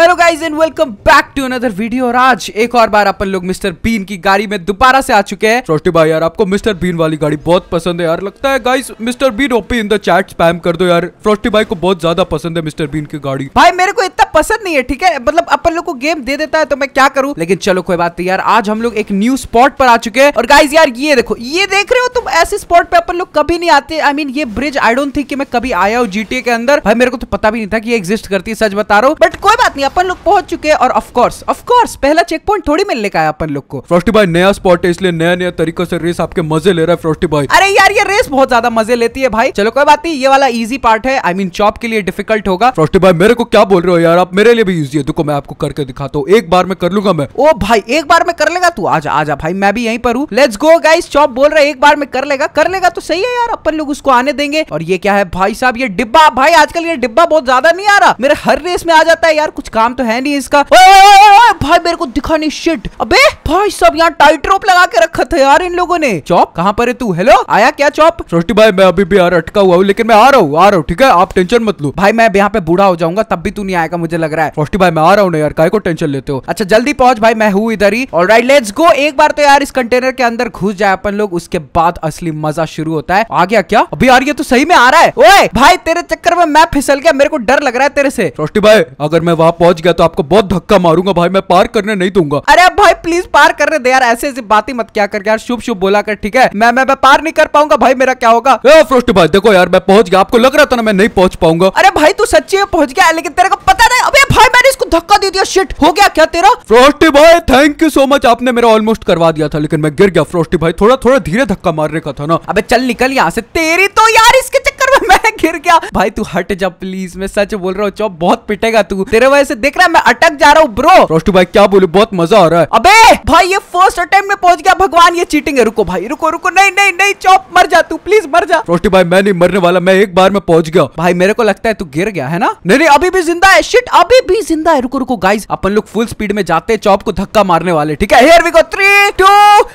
Hello guys and welcome back to another video और आज एक और बार अपन लोग मिस्टर बीन की गाड़ी में दोबारा से आ चुके हैं सोटी भाई यार आपको मिस्टर बीन वाली गाड़ी बहुत पसंद है यार लगता है guys mister Bean OP in the chat spam कर दो यार फ्रोस्टी भाई को बहुत ज्यादा पसंद है मिस्टर बीन की गाड़ी भाई मेरे को इतना पसंद नहीं है ठीक है मतलब अपन लोग को गेम दे देता है तो मैं क्या करूँ लेकिन चलो कोई बात नहीं यार आज हम लोग एक न्यू स्पॉट पर आ चुके हैं और गाइज यार ये देखो ये देख रहे हो तुम ऐसे स्पॉट पे अपन लोग कभी नहीं आते आई मीन ये ब्रिज आई डोंट थिंक मैं कभी आया हूँ जीटीए के अंदर भाई मेरे को तो पता भी नहीं था कि ये एग्जिस्ट करती है सच बता रहा हूँ बट कोई बात नहीं अपन लोग पहुंच चुके हैं और ऑफ कोर्स ऑफ कोर्स पहला चेक पॉइंट थोड़ी मिलने का है अपन लोग को फ्रोस्टी भाई नया स्पॉट है इसलिए नया नया तरीका से रेस आपके मजे ले रहा है फ्रोस्टी भाई अरे यार ये रेस बहुत ज्यादा मजे लेती है भाई चलो कोई बात नहीं ये वाला इजी पार्ट है आई मीन चॉप के लिए डिफिकल्ट होगा फ्रोस्टी भाई मेरे को क्या बोल रहे हो यार आप मेरे लिए भी इजी है देखो मैं आपको करके दिखाता हूँ एक बार में कर लूंगा मैं ओ भाई एक बार में कर लेगा तू आजा आजा भाई मैं भी यहीं पर हूँ लेट्स गो गाइस चॉप बोल रहा है एक बार में कर लेगा कर लेगा तो सही है यार अपन लोग उसको आने देंगे और ये क्या है भाई साहब ये डिब्बा भाई आजकल ये डिब्बा बहुत ज्यादा नहीं आ रहा मेरे हर रेस में आ जाता है यार कुछ काम तो है नहीं इसका ओ, ओ, ओ, भाई मेरे को दिखा नहीं शिट अबे भाई सब यहाँ टाइट रोप लगा के रखा था यार इन लोगों ने चौप कहाँ पर है तू हेलो आया क्या चौप सृष्टि भाई मैं अभी भी यार अटका हुआ हूँ लेकिन मैं आ रहा हूँ आ रहा हूँ ठीक है आप टेंशन मत लो भाई मैं यहाँ पे बूढ़ा हो जाऊंगा तब भी तू नहीं आएगा मुझे लग रहा है सृष्टि भाई मैं आ रहा हूँ यार कहीं को टेंशन लेते हो अच्छा जल्दी पहुंच भाई मैं हूँ इधर ही और राइट लेट्स गो एक बार तो यार इस कंटेनर के अंदर घुस जाए अपन लोग उसके बाद असली मजा शुरू होता है आ गया क्या अभी यार ये तो सही में आ रहा है ओए भाई तेरे चक्कर में मैं फिसल गया मेरे को डर लग रहा है तेरे से सृष्टि भाई अगर मैं वहां वहाँ पहुँच गया तो आपको बहुत धक्का मारूंगा भाई मैं पार करने नहीं दूंगा अरे भाई प्लीज पार कर रहे यार ऐसे ऐसी बात ही मत क्या कर यार शुभ शुभ बोला कर ठीक है मैं मैं पार नहीं कर पाऊंगा भाई मेरा क्या होगा फ्रोस्ट भाई देखो यार मैं पहुंच गया आपको लग रहा था ना मैं नहीं पहुंच पाऊंगा अरे भाई तू सच्ची में पहुंच गया लेकिन तेरे को पता नहीं अबे भाई मैंने इसको धक्का दे दिया शिट हो गया क्या तेरा फ्रोस्टी भाई थैंक यू सो मच आपने मेरा ऑलमोस्ट करवा दिया था लेकिन मैं गिर गया फ्रोस्टी भाई थोड़ा थोड़ा धीरे धक्का मारने का था ना अबे चल निकल यहाँ से तेरी तो यार इसके चक्कर में मैं गिर गया भाई तू हट जा प्लीज मैं सच बोल रहा हूँ चौब बहुत पिटेगा तू तेरे भाई वजह से देख रहा है मैं अटक जा रहा हूँ ब्रो रोस्टू भाई क्या बोलू बहुत मजा आ रहा है अबे भाई ये फर्स्ट अटेम्प्ट में पहुंच गया भगवान ये चीटिंग है रुको भाई रुको रुको नहीं नहीं नहीं चौप मर जा तू प्लीज मर जा रोस्टू भाई मैं नहीं मरने वाला मैं एक बार में पहुंच गया भाई मेरे को लगता है तू गिर गया है ना नहीं नहीं अभी भी जिंदा है शिट अभी भी जिंदा है रुको रुको गाइज अपन लोग फुल स्पीड में जाते हैं चौप को धक्का मारने वाले ठीक है here we go 3 2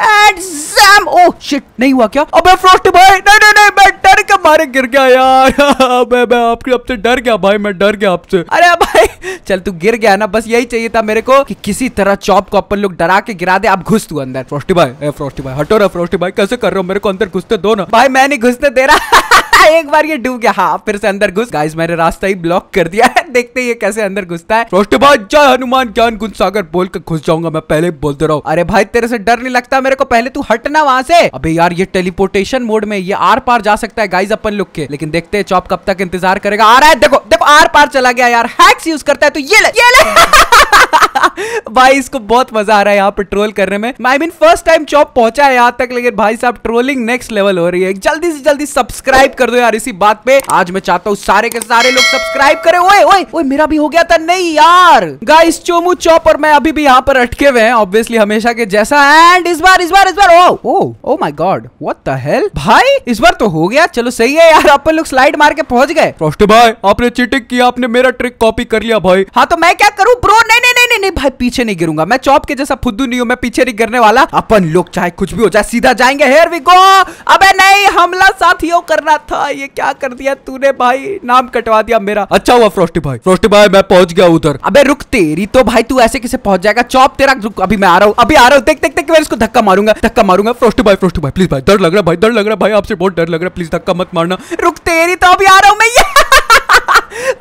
and jam oh shit नहीं हुआ क्या अबे फ्रॉस्ट भाई नहीं नहीं नहीं मैं डर के मारे गिर गया यार मैं मैं आपके आपसे डर गया भाई मैं डर गया आपसे अरे भाई चल तू गिर गया ना बस यही चाहिए था मेरे को कि किसी तरह चॉप को अपन लोग डरा के गिरा दे अब घुस तू अंदर फ्रोस्टी भाई फ्रोस्टी भाई हटो रहा फ्रोस्टी भाई कैसे कर रहे हो मेरे को अंदर घुसते दो ना भाई मैं नहीं घुसते दे रहा एक बार ये डूब गया हाँ फिर से अंदर घुस गाइस मैंने रास्ता ही ब्लॉक कर दिया है देखते ये कैसे अंदर घुसता है जय हनुमान ज्ञान गुण सागर बोल के घुस जाऊंगा मैं पहले बोलते रहो अरे भाई तेरे से डर नहीं लगता मेरे को पहले तू हटना वहां से अबे यार ये टेलीपोर्टेशन मोड में ये आर पार जा सकता है गाइज अपन लुक के लेकिन देखते चौप कब तक इंतजार करेगा आ रहा है देखो देखो आर पार चला गया यार हैक्स यूज करता है तो ये ले, ये ले। भाई इसको बहुत मजा आ रहा है यहाँ पर ट्रोल करने में I mean first time chop पहुंचा है यहाँ तक लेकिन भाई साहब ट्रोलिंग नेक्स्ट लेवल हो रही है जल्दी से जल्दी सब्सक्राइब कर दो यार इसी बात पे आज मैं चाहता हूँ सारे के सारे लोग सब्सक्राइब करे ओए ओए ओए मेरा भी हो गया था नहीं यार गाइस चोमू चौप और मैं अभी भी यहाँ पर अटके हुए हैं ऑब्वियसली हमेशा के जैसा एंड इस बार इस बार इस बार oh oh oh my god what the hell भाई इस बार तो हो गया चलो सही है यार अपन लोग स्लाइड मार के पहुंच गए भाई आपने चिटिंग किया आपने मेरा ट्रिक कॉपी कर लिया भाई हाँ तो मैं क्या करूँ ब्रो नहीं नहीं नहीं नहीं नहीं भाई पीछे नहीं गिरूंगा मैं चौप के जैसा फुद्दू नहीं हूँ मैं पीछे नहीं गिरने वाला अपन लोग चाहे कुछ भी हो जाए सीधा जाएंगे हेयर वी गो अबे नहीं हमला साथियों करना था ये क्या कर दिया तूने भाई नाम कटवा दिया मेरा अच्छा हुआ फ्रोस्टी भाई फ्रोस्टी भाई मैं पहुंच गया उधर अबे रुक तेरी तो भाई तू ऐसे किसे पहुंच जाएगा चौप तेरा रुक अभी मैं आ रहा हूँ अभी आ रहा हूँ देख देख देख मैं इसको धक्का मारूंगा धक्का मारूंगा फ्रोस्टी भाई फ्रोस्टी भाई प्लीज भाई डर लग रहा है भाई डर लग रहा है भाई आपसे बहुत डर लग रहा है प्लीज धक्का मत मारना रुक तेरी तो अभी आ रहा हूँ मैं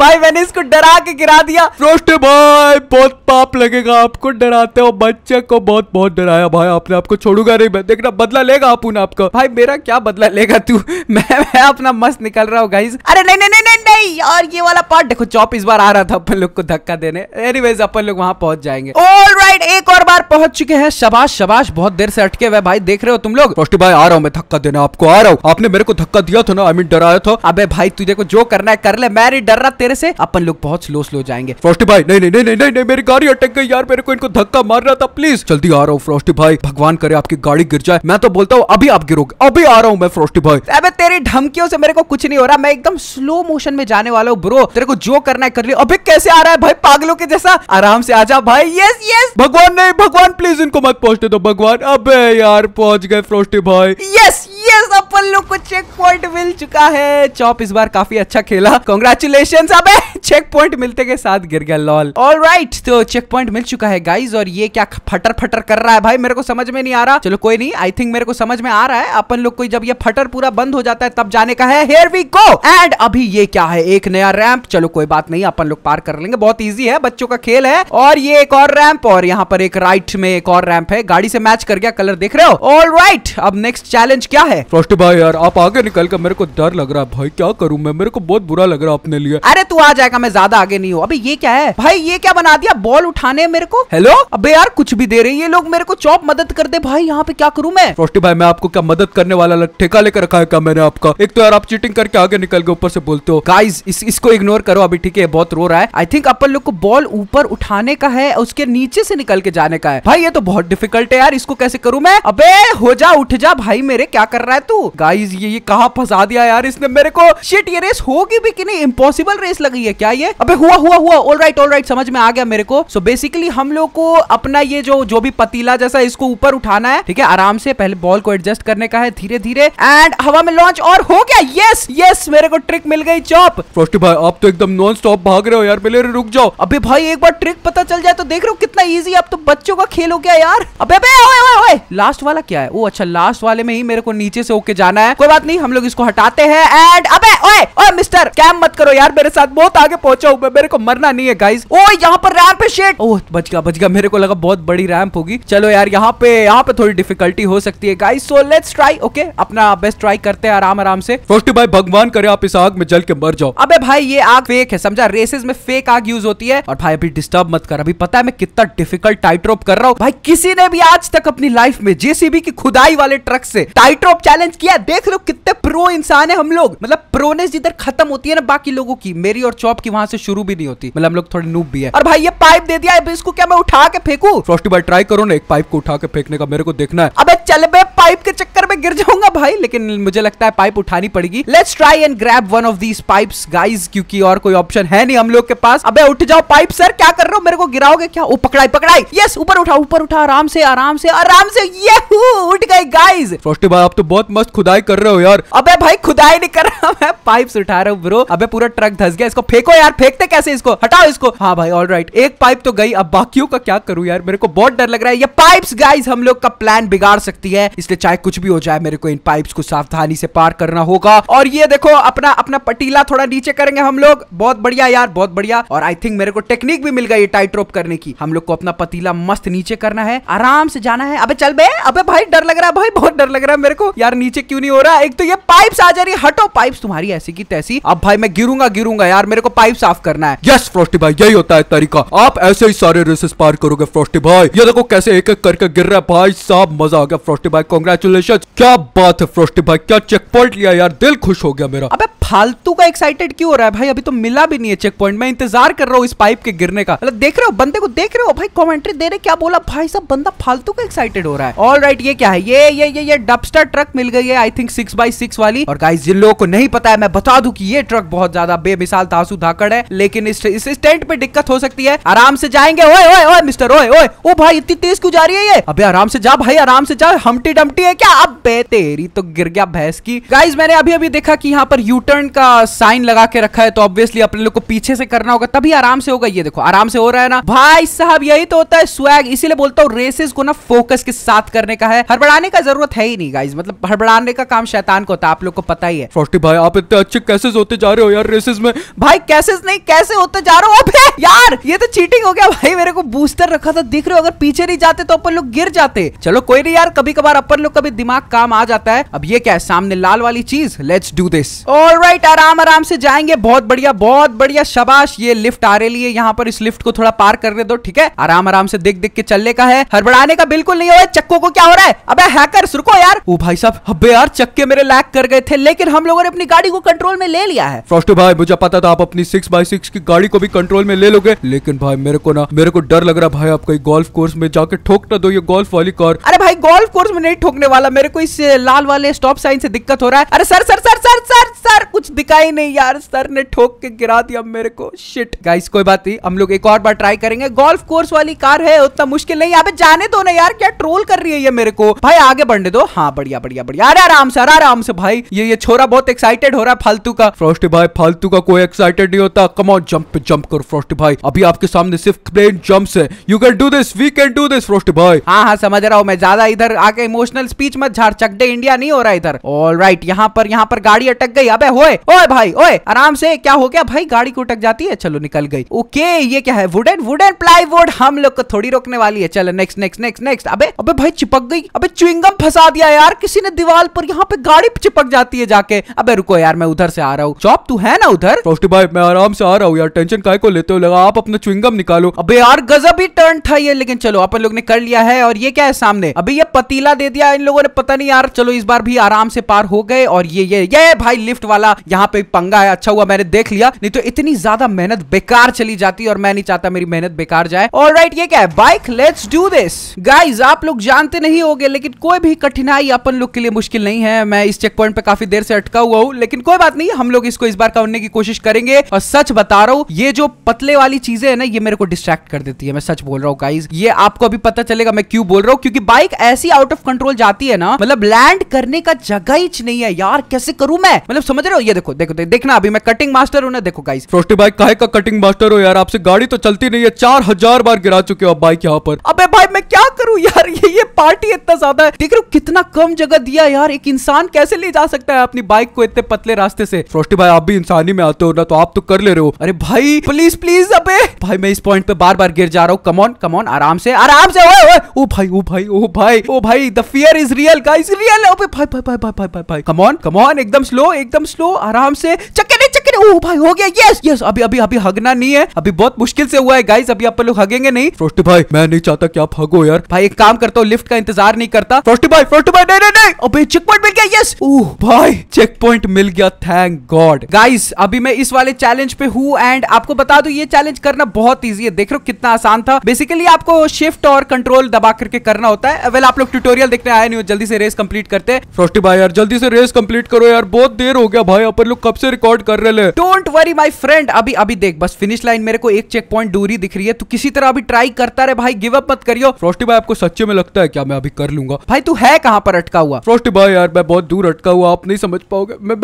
भाई मैंने इसको डरा के गिरा दिया रोस्ट भाई बहुत पाप लगेगा आपको डराते हो बच्चे को बहुत बहुत डराया भाई आपने आपको छोड़ूगा नहीं मैं देखना बदला लेगा अपुन आपका भाई मेरा क्या बदला लेगा तू मैं मैं अपना मस्त निकल रहा हूँ गाइज अरे नहीं नहीं नहीं नहीं यार ये वाला पार्ट देखो चौप इस बार आ रहा था अपन लोग को धक्का देने वेज अपन लोग वहां पहुंच जाएंगे ऑल राइट एक और बार पहुंच चुके हैं शबाश शबाश बहुत देर से अटके हुए भाई देख रहे हो तुम लोग रोस्ट भाई आ रहा हूँ मैं धक्का देना आपको आ रहा हूँ आपने मेरे को धक्का दिया था ना आई मीन डराया था अबे भाई तुझे को जो करना है कर ले मैं नहीं डर रहा तेरे वगैरह से अपन लोग बहुत स्लो स्लो जाएंगे फ्रॉस्टी भाई नहीं नहीं नहीं नहीं नहीं मेरी गाड़ी अटक गई यार मेरे को इनको धक्का मार रहा था प्लीज जल्दी आ रहा हूँ फ्रॉस्टी भाई भगवान करे आपकी गाड़ी गिर जाए मैं तो बोलता हूँ अभी आप गिरोगे अभी आ रहा हूँ मैं फ्रॉस्टी भाई अब तेरी धमकियों से मेरे को कुछ नहीं हो रहा मैं एकदम स्लो मोशन में जाने वाला हूँ ब्रो तेरे को जो करना है कर लिया अभी कैसे आ रहा है भाई पागलों के जैसा आराम से आ जा भाई यस यस भगवान नहीं भगवान प्लीज इनको मत पहुंचने दो भगवान अब यार पहुंच गए फ्रोस्टी भाई यस यस अपन लोग को चेक पॉइंट मिल चुका है चॉप इस बार काफी अच्छा खेला कॉन्ग्रेचुलेशन अबे चेक पॉइंट मिलते के साथ गिर गया लॉल ऑल राइट तो चेक पॉइंट मिल चुका है गाइज और ये क्या फटर फटर कर रहा है भाई मेरे को समझ में नहीं आ रहा चलो कोई नहीं आई थिंक मेरे को समझ में आ रहा है अपन लोग कोई जब ये फटर पूरा बंद हो जाता है तब जाने का है हेयर वी गो एंड अभी ये क्या है एक नया रैंप चलो कोई बात नहीं अपन लोग पार कर लेंगे बहुत ईजी है बच्चों का खेल है और ये एक और रैंप और यहाँ पर एक राइट में एक और रैंप है गाड़ी से मैच कर गया कलर देख रहे हो ऑल राइट अब नेक्स्ट चैलेंज क्या है फर्स्ट भाई यार आप आगे निकल कर मेरे को डर लग रहा है भाई क्या करूँ मैं मेरे को बहुत बुरा लग रहा है अपने लिए अरे तू आ जाएगा मैं ज्यादा आगे नहीं हूँ अभी ये क्या है भाई ये क्या बना दिया बॉल उठाने मेरे को हेलो अबे यार कुछ भी दे रहे ये लोग मेरे को चौप मदद कर दे भाई यहाँ पे क्या करूँ मैं फ्रोस्टी भाई मैं आपको क्या मदद करने वाला ठेका लेकर रखा है क्या मैंने आपका एक तो यार आप चीटिंग करके आगे निकल गए ऊपर से बोलते हो गाइज इस, इसको इग्नोर करो अभी ठीक है बहुत रो रहा है आई थिंक अपन लोग को बॉल ऊपर उठाने का है उसके नीचे से निकल के जाने का है भाई ये तो बहुत डिफिकल्ट है यार इसको कैसे करूँ मैं अबे हो जा उठ जा भाई मेरे क्या कर रहा है तू गाइज ये, ये कहा फंसा दिया यार इसने मेरे को शिट ये रेस होगी भी कि नहीं इम्पोसिबल रेस रेस लगी है क्या ये अबे हुआ हुआ हुआ ऑल राइट ऑल राइट समझ में आ गया मेरे को सो so बेसिकली हम लोग को अपना ये जो जो भी पतीला जैसा इसको ऊपर उठाना है ठीक है आराम से पहले बॉल को एडजस्ट करने का है धीरे धीरे एंड हवा में लॉन्च और हो गया यस यस मेरे को ट्रिक मिल गई चॉप फ्रोस्टी भाई आप तो एकदम नॉन स्टॉप भाग रहे हो यार पहले रुक जाओ अबे भाई एक बार ट्रिक पता चल जाए तो देख रहे हो कितना ईजी आप तो बच्चों का खेल हो गया यार अबे अबे ओए ओए ओए लास्ट वाला क्या है वो अच्छा लास्ट वाले में ही मेरे को नीचे से होके जाना है कोई बात नहीं हम लोग इसको हटाते हैं एंड अबे ओए ओए मिस्टर कैम मत करो यार मेरे साथ साथ बहुत आगे पहुंचा हूँ मेरे को मरना नहीं है गाइस ओ यहाँ पर रैम्प है शेट ओह बच गया बच गया मेरे को लगा बहुत बड़ी रैम्प होगी चलो यार यहाँ पे यहाँ पे थोड़ी डिफिकल्टी हो सकती है guys so let's try okay अपना बेस्ट ट्राई करते हैं आराम आराम से फोस्टी भाई भगवान करे आप इस आग में जल के मर जाओ अबे भाई ये आग फेक है समझा रेसेस में फेक आग यूज होती है और भाई अभी डिस्टर्ब मत कर अभी पता है मैं कितना डिफिकल्ट टाइट्रोप कर रहा हूँ भाई किसी ने भी आज तक अपनी लाइफ में जेसीबी की खुदाई वाले ट्रक से टाइट्रोप चैलेंज किया देख लो कितने प्रो इंसान है हम लोग मतलब प्रोनेस जिधर खत्म होती है ना बाकी लोगों की मेरी और चॉप की वहां से शुरू भी नहीं होती मतलब हम लोग थोड़ी नूब भी है और भाई ये पाइप दे दिया इसको क्या मैं उठा के फेंकू फ्रॉस्टी भाई ट्राई करो ना एक पाइप को उठा के फेंकने का मेरे को देखना है अब चल बे पाइप के चक्कर में गिर जाऊंगा भाई लेकिन मुझे लगता है पाइप उठानी पड़ेगी let's try and grab one of these pipe guys क्योंकि और कोई ऑप्शन है नहीं हम लोग के पास अबे उठ जाओ पाइप सर क्या कर रहे हो मेरे को गिराओगे क्या ओ पकड़ाई पकड़ाई यस ऊपर उठा ऊपर उठा आराम से आराम से आराम से ये उठ गए गाइज फर्स्ट भाई आप तो बहुत मस्त खुदाई कर रहे हो यार अबे भाई खुदाई नहीं कर रहा मैं पाइप उठा रहा हूँ ब्रो अबे पूरा ट्रक धस गया इसको फेंको यार फेंकते कैसे इसको हटाओ इसको हाँ भाई ऑल राइट एक पाइप तो गई अब बाकियों का क्या करूँ यार मेरे को बहुत डर लग रहा है ये पाइप गाइज हम लोग का प्लान बिगाड़ सकते सकती है इसलिए चाहे कुछ भी हो जाए मेरे को इन पाइप्स को सावधानी से पार करना होगा और ये देखो अपना अपना पटीला थोड़ा नीचे करेंगे हम लोग बहुत बढ़िया यार बहुत बढ़िया और आई थिंक मेरे को टेक्निक भी मिल गई टाइट रोप करने की हम लोग को अपना पतीला मस्त नीचे करना है आराम से जाना है अबे चल बे अबे भाई डर लग रहा है भाई बहुत डर लग रहा है मेरे को यार नीचे क्यों नहीं हो रहा एक तो ये पाइप आ जा रही हटो पाइप तुम्हारी ऐसी की तैसी अब भाई मैं गिरूंगा गिरूंगा यार मेरे को पाइप साफ करना है यस फ्रोस्टी भाई यही होता है तरीका आप ऐसे ही सारे रेसेस पार करोगे फ्रोस्टी भाई ये देखो कैसे एक एक करके गिर रहा है भाई साहब मजा आ गया फ्रोस्टी भाई कॉन्ग्रेचुलेशन क्या बात है फ्रोस्टी भाई क्या चेक पॉइंट लिया यार दिल खुश हो गया मेरा अबे फालतू का एक्साइटेड क्यों हो रहा है भाई अभी तो मिला भी नहीं है चेक पॉइंट मैं इंतजार कर रहा हूँ इस पाइप के गिरने का मतलब देख रहे हो बंदे को देख रहे हो भाई कॉमेंट्री दे रहे क्या बोला भाई सब बंदा फालतू का एक्साइटेड हो रहा है ऑल राइट ये क्या है ये ये ये ये डबस्टर ट्रक मिल गई है I think six by six वाली और गाइस जिन लोगों को नहीं पता है मैं बता दू की ये ट्रक बहुत ज्यादा बेमिसाल तासु धाकड़ है लेकिन इस इस पे दिक्कत हो सकती है आराम से जाएंगे ओए ओए ओए मिस्टर ओए ओए ओ भाई इतनी तेज क्यों जा रही है ये अबे आराम से जा भाई आराम से जा हमटी डमटी है क्या अब तेरी तो गिर गया भैंस की गाइज मैंने अभी अभी देखा की यहाँ पर टर्न टर्न का साइन लगा के रखा है तो ऑब्वियसली अपने लोग को पीछे से करना होगा तभी आराम से होगा ये देखो आराम से हो रहा है ना भाई साहब यही तो होता है स्वैग इसीलिए बोलता हूँ रेसेस को ना फोकस के साथ करने का है हड़बड़ाने का जरूरत है ही नहीं गाइज मतलब हड़बड़ाने का काम शैतान को होता है आप लोग को पता ही है भाई आप इतने अच्छे कैसेज होते जा रहे हो यार रेसेस में भाई कैसेज नहीं कैसे होते जा रहे हो यार ये तो चीटिंग हो गया भाई मेरे को बूस्टर रखा था दिख रहे हो अगर पीछे नहीं जाते तो अपन लोग गिर जाते चलो कोई नहीं यार कभी कभार अपन लोग का भी दिमाग काम आ जाता है अब ये क्या है सामने लाल वाली चीज let's do this all right right आराम आराम से जाएंगे बहुत बढ़िया बहुत बढ़िया शबाश ये लिफ्ट आ रही है यहाँ पर इस लिफ्ट को थोड़ा पार करने दो ठीक है आराम आराम से देख देख के चलने का है हड़बड़ाने का बिल्कुल नहीं हो चक्को को क्या हो रहा है अब हैकर रुको यार ओ भाई साहब अबे यार चक्के मेरे लैक कर गए थे लेकिन हम लोगों ने अपनी गाड़ी को कंट्रोल में ले लिया है फर्स्ट भाई मुझे पता था आप अपनी सिक्स बाई सिक्स की गाड़ी को भी कंट्रोल में ले लोगे लेकिन भाई मेरे को ना मेरे को डर लग रहा भाई आप कहीं गोल्फ कोर्स में जाके ठोक ना दो ये गोल्फ वाली कार अरे भाई गोल्फ कोर्स में नहीं ठोकने वाला मेरे को इस लाल वाले स्टॉप साइन से दिक्कत हो रहा है अरे sir sir sir sir sir sir कुछ दिखाई नहीं यार सर ने ठोक के गिरा दिया मेरे को शिट गाइस कोई बात नहीं हम लोग एक और बार ट्राई करेंगे गोल्फ कोर्स वाली कार है उतना मुश्किल नहीं यहाँ पे जाने दो ना यार क्या ट्रोल कर रही है ये मेरे को भाई आगे बढ़ने दो हाँ बढ़िया बढ़िया बढ़िया अरे आराम से अरे आराम से भाई ये ये छोरा बहुत एक्साइटेड हो रहा है फालतू का फ्रोस्टी भाई फालतू का कोई एक्साइटेड नहीं होता कम ऑन जंप जंप करो फ्रोस्टी भाई अभी आपके सामने सिर्फ प्लेन जम्प है you can do this we can do this Frosty भाई हाँ हाँ समझ रहा हूँ मैं ज्यादा इधर आके इमोशनल स्पीच मत झाड़ चकडे इंडिया नहीं हो रहा इधर ऑल राइट यहाँ पर यहाँ पर गाड़ी अटक गई अबे होए ओए भाई ओए आराम से क्या हो गया भाई गाड़ी को उटक जाती है चलो निकल गई ओके ये क्या है वुडन वुडन प्लाईवुड हम लोग को थोड़ी रोकने वाली है चलो नेक्स्ट नेक्स्ट नेक्स्ट नेक्स्ट अबे अबे भाई चिपक गई अबे चुविंगम फंसा दिया यार किसी ने दीवार पर यहाँ पे गाड़ी चिपक जाती है जाके अबे रुको यार मैं उधर से आ रहा हूँ चौप तू है ना उधर फ्रॉस्टी भाई मैं आराम से आ रहा हूँ यार टेंशन काय को लेते हो लगा आप अपना चुविंगम निकालो अबे यार गजब ही टर्न था ये लेकिन चलो अपन लोग ने कर लिया है और ये क्या है सामने अभी ये पतीला दे दिया इन लोगों ने पता नहीं यार चलो इस बार भी आराम से पार हो गए और ये ये ये भाई लिफ्ट गिफ्ट वाला यहाँ पे पंगा है अच्छा हुआ मैंने देख लिया नहीं तो इतनी ज्यादा मेहनत बेकार चली जाती और मैं नहीं चाहता मेरी मेहनत बेकार जाए और राइट ये क्या है bike let's do this guys आप लोग जानते नहीं हो लेकिन कोई भी कठिनाई अपन लोग के लिए मुश्किल नहीं है मैं इस चेक पॉइंट पे काफी देर से अटका हुआ हूँ लेकिन कोई बात नहीं हम लोग इसको इस बार करने की कोशिश करेंगे और सच बता रहा हूँ ये जो पतले वाली चीजें है ना ये मेरे को डिस्ट्रैक्ट कर देती है मैं सच बोल रहा हूँ गाइज ये आपको अभी पता चलेगा मैं क्यों बोल रहा हूँ क्योंकि बाइक ऐसी आउट ऑफ कंट्रोल जाती है ना मतलब लैंड करने का जगह ही नहीं है यार कैसे करूं मैं मतलब समझ रहे हो ये देखो देखो देखना अभी मैं कटिंग मास्टर हूँ ना देखो गाइस फ्रोस्टी भाई काहे का कटिंग मास्टर हो यार आपसे गाड़ी तो चलती नहीं है चार हजार बार गिरा चुके हो बाइक यहाँ पर अबे भाई मैं क्या करूँ यार ये ये पार्टी इतना ज्यादा है देख रहे हो कितना कम जगह दिया यार एक इंसान कैसे ले जा सकता है अपनी बाइक को इतने पतले रास्ते से फ्रोस्टी भाई आप भी इंसानी में आते हो ना तो आप तो कर ले रहे हो अरे भाई प्लीज प्लीज अबे भाई मैं इस पॉइंट पे बार बार गिर जा रहा हूँ कमोन कमोन आराम से आराम से ओए ओए ओ भाई ओ भाई ओ भाई ओ भाई the fear is real guys real है भाई भाई भाई भाई भाई भाई कमॉन कमॉन एकदम स्लो एकदम एकदम स्लो आराम से चक्के नहीं चक्के नहीं ओ भाई हो गया यस यस अभी अभी अभी हगना नहीं है अभी बहुत मुश्किल से हुआ है गाइस अभी आप लोग हगेंगे नहीं फ्रोस्टी भाई मैं नहीं चाहता कि आप हगो यार भाई एक काम करता हूँ लिफ्ट का इंतजार नहीं करता फ्रोस्टी भाई फ्रोस्टी भाई नहीं नहीं नहीं अबे चेक पॉइंट मिल गया यस ओ भाई चेक पॉइंट मिल गया थैंक गॉड गाइस अभी मैं इस वाले चैलेंज पे हूँ एंड आपको बता दू ये चैलेंज करना बहुत ईजी है देख रहे हो कितना आसान था बेसिकली आपको शिफ्ट और कंट्रोल दबा करके करना होता है वेल आप लोग ट्यूटोरियल देखने आए नहीं हो जल्दी से रेस कंप्लीट करते हैं फ्रोस्टी भाई यार जल्दी से रेस कंप्लीट करो यार बहुत देर हो गया भाई अपन लोग कब से रिकॉर्ड कर रहे डोंट वरी माई फ्रेंड अभी अभी देख बस फिनिश लाइन मेरे को एक चेक पॉइंट दूरी दिख रही है तू किसी तरह अभी ट्राई करता रहे भाई गिव अप मत करियो फ्रोस्टी भाई आपको सच्चे में लगता है क्या मैं अभी कर लूंगा भाई तू है कहाँ पर अटका हुआ फ्रोस्टी भाई यार मैं बहुत दूर अटका हुआ आप नहीं समझ पाओगे मैं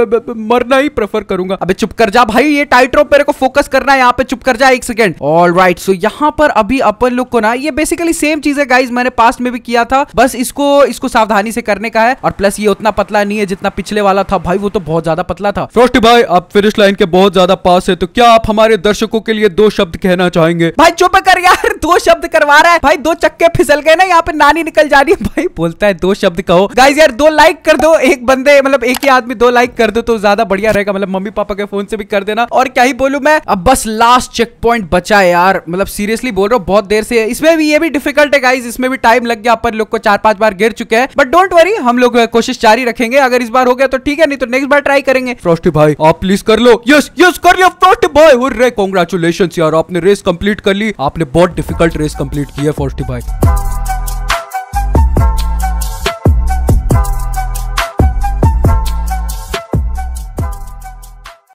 मरना ही प्रेफर करूंगा अभी चुप कर जा भाई ये टाइट्रोप मेरे को फोकस करना है यहाँ पे चुप कर जा एक सेकेंड ऑल राइट सो यहाँ पर अभी अपन लोग को ना ये बेसिकली सेम चीज है गाइज मैंने पास्ट में भी किया था बस इसको इसको सावधानी से करने का है और प्लस ये उतना पतला नहीं है जितना पिछले वाला था भाई वो तो बहुत ज्यादा ज्यादा पतला था फ्रोस्टी भाई आप फिनिश लाइन के बहुत ज्यादा पास है तो क्या आप हमारे दर्शकों के लिए दो शब्द कहना चाहेंगे भाई चुप कर यार दो शब्द करवा रहा है भाई दो चक्के फिसल गए ना यहाँ पे नानी निकल जा रही है भाई बोलता है दो शब्द कहो गाइज यार दो लाइक कर दो एक बंदे मतलब एक ही आदमी दो लाइक कर दो तो ज्यादा बढ़िया रहेगा मतलब मम्मी पापा के फोन से भी कर देना और क्या ही बोलू मैं अब बस लास्ट चेक पॉइंट बचा है यार मतलब सीरियसली बोल रहा हूँ बहुत देर से इसमें भी ये भी डिफिकल्ट है गाइज इसमें भी टाइम लग गया अपन लोग को चार पांच बार गिर चुके हैं बट डोंट वरी हम लोग कोशिश जारी रखेंगे अगर इस बार हो गया तो ठीक है नहीं तो नेक्स्ट बार ट्राई ट्राई करेंगे फ्रॉस्टी भाई आप प्लीज कर लो यस यस कर लिया फ्रॉस्टी भाई और रे कॉन्ग्रेचुलेशन यार आपने रेस कंप्लीट कर ली आपने बहुत डिफिकल्ट रेस कंप्लीट की है फ्रॉस्टी भाई